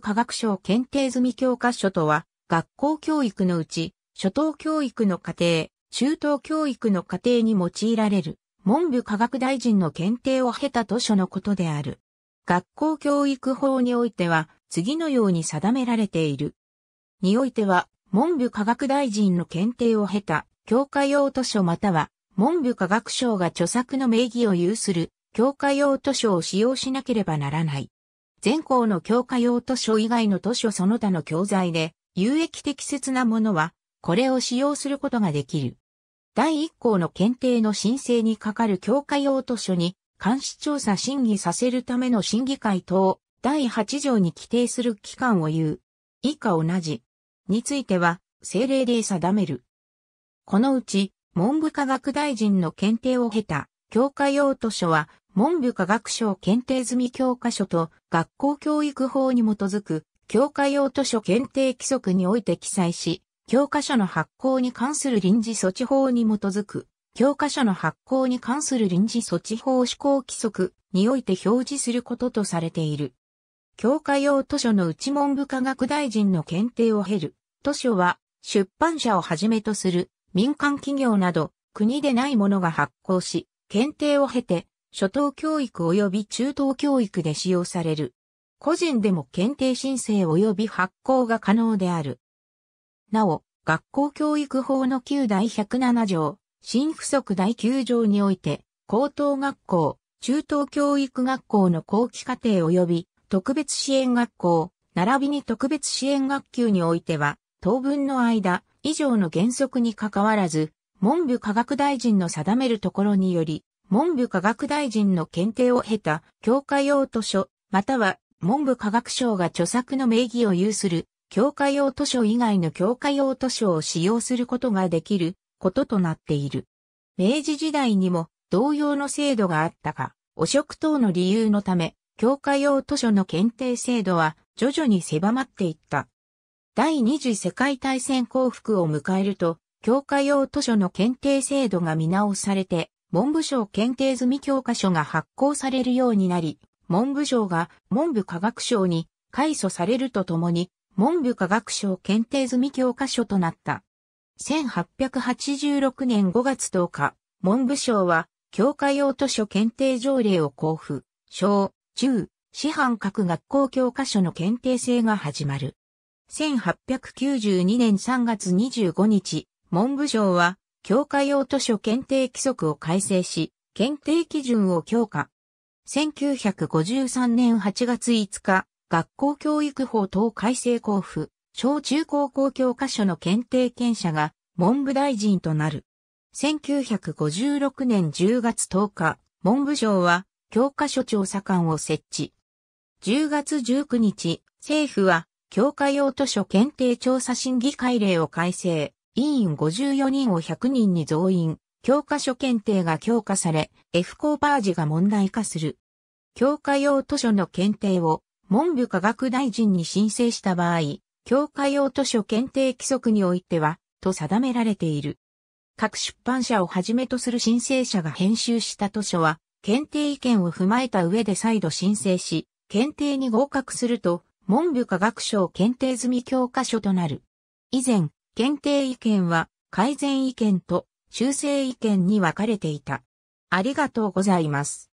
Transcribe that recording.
科学省検定済み教科書とは、学校教育のうち、初等教育の過程、中等教育の過程に用いられる、文部科学大臣の検定を経た図書のことである。学校教育法においては、次のように定められている。においては、文部科学大臣の検定を経た、教科用図書または、文部科学省が著作の名義を有する、教科用図書を使用しなければならない。全校の教科用図書以外の図書その他の教材で、有益適切なものは、これを使用することができる。第1項の検定の申請にかかる教科用図書に、監視調査審議させるための審議会等、第8条に規定する期間を言う。以下同じ。については、政令で定める。このうち、文部科学大臣の検定を経た、教科用図書は、文部科学省検定済み教科書と学校教育法に基づく教科用図書検定規則において記載し、教科書の発行に関する臨時措置法に基づく教科書の発行に関する臨時措置法施行規則において表示することとされている。教科用図書の内文部科学大臣の検定を経る。図書は出版社をはじめとする民間企業など国でないものが発行し、検定を経て初等教育及び中等教育で使用される。個人でも検定申請及び発行が可能である。なお、学校教育法の旧第107条、新附則第9条において、高等学校、中等教育学校の後期課程及び特別支援学校、並びに特別支援学級においては、当分の間、以上の原則に関わらず、文部科学大臣の定めるところにより、文部科学大臣の検定を経た教科用図書、または文部科学省が著作の名義を有する教科用図書以外の教科用図書を使用することができることとなっている。明治時代にも同様の制度があったが、汚職等の理由のため、教科用図書の検定制度は徐々に狭まっていった。第二次世界大戦降伏を迎えると、教科用図書の検定制度が見直されて、文部省検定済み教科書が発行されるようになり、文部省が文部科学省に改祖されるとともに、文部科学省検定済み教科書となった。1886年5月10日、文部省は、教科用図書検定条例を交付、小、中、師範各学校教科書の検定制が始まる。1892年3月25日、文部省は、教科用図書検定規則を改正し、検定基準を強化。1953年8月5日、学校教育法等改正交付、小中高校教科書の検定権者が文部大臣となる。1956年10月10日、文部省は教科書調査官を設置。10月19日、政府は教科用図書検定調査審議会令を改正。委員54人を100人に増員、教科書検定が強化され、F コーバージが問題化する。教科用図書の検定を文部科学大臣に申請した場合、教科用図書検定規則においては、と定められている。各出版社をはじめとする申請者が編集した図書は、検定意見を踏まえた上で再度申請し、検定に合格すると、文部科学省検定済み教科書となる。以前、限定意見は改善意見と修正意見に分かれていた。ありがとうございます。